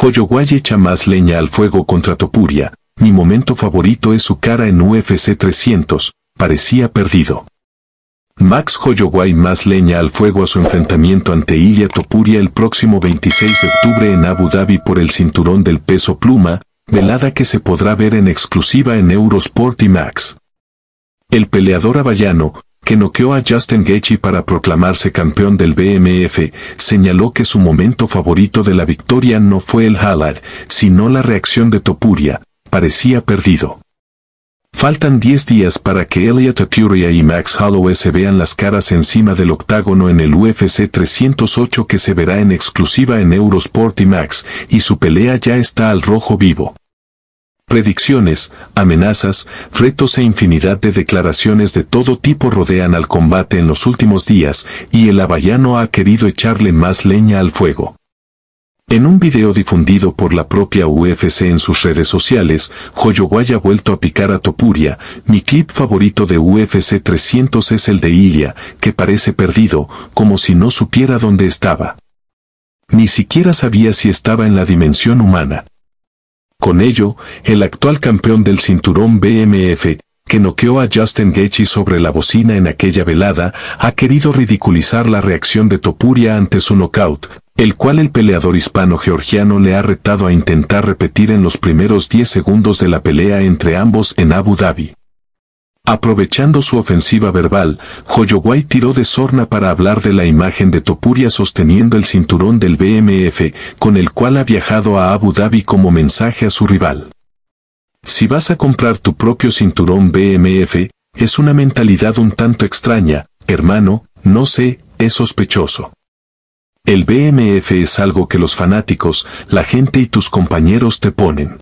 Joyoguay echa más leña al fuego contra Topuria, mi momento favorito es su cara en UFC 300, parecía perdido. Max Joyoguay más leña al fuego a su enfrentamiento ante Ilya Topuria el próximo 26 de octubre en Abu Dhabi por el cinturón del peso pluma, velada que se podrá ver en exclusiva en Eurosport y Max. El peleador avallano, que noqueó a Justin Gaethje para proclamarse campeón del BMF, señaló que su momento favorito de la victoria no fue el halad sino la reacción de Topuria, parecía perdido. Faltan 10 días para que Elliot Topuria y Max Holloway se vean las caras encima del octágono en el UFC 308 que se verá en exclusiva en Eurosport y Max, y su pelea ya está al rojo vivo. Predicciones, amenazas, retos e infinidad de declaraciones de todo tipo rodean al combate en los últimos días y el abayano ha querido echarle más leña al fuego. En un video difundido por la propia UFC en sus redes sociales, Joyoguay ha vuelto a picar a Topuria. Mi clip favorito de UFC 300 es el de Ilia, que parece perdido, como si no supiera dónde estaba. Ni siquiera sabía si estaba en la dimensión humana. Con ello, el actual campeón del cinturón BMF, que noqueó a Justin Gaethje sobre la bocina en aquella velada, ha querido ridiculizar la reacción de Topuria ante su knockout, el cual el peleador hispano-georgiano le ha retado a intentar repetir en los primeros 10 segundos de la pelea entre ambos en Abu Dhabi. Aprovechando su ofensiva verbal, Hoyoway tiró de sorna para hablar de la imagen de Topuria sosteniendo el cinturón del BMF, con el cual ha viajado a Abu Dhabi como mensaje a su rival. Si vas a comprar tu propio cinturón BMF, es una mentalidad un tanto extraña, hermano, no sé, es sospechoso. El BMF es algo que los fanáticos, la gente y tus compañeros te ponen.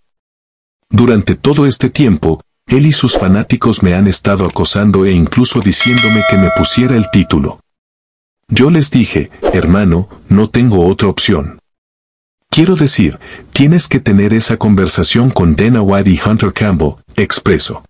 Durante todo este tiempo, él y sus fanáticos me han estado acosando e incluso diciéndome que me pusiera el título. Yo les dije, hermano, no tengo otra opción. Quiero decir, tienes que tener esa conversación con Dana White y Hunter Campbell, expreso.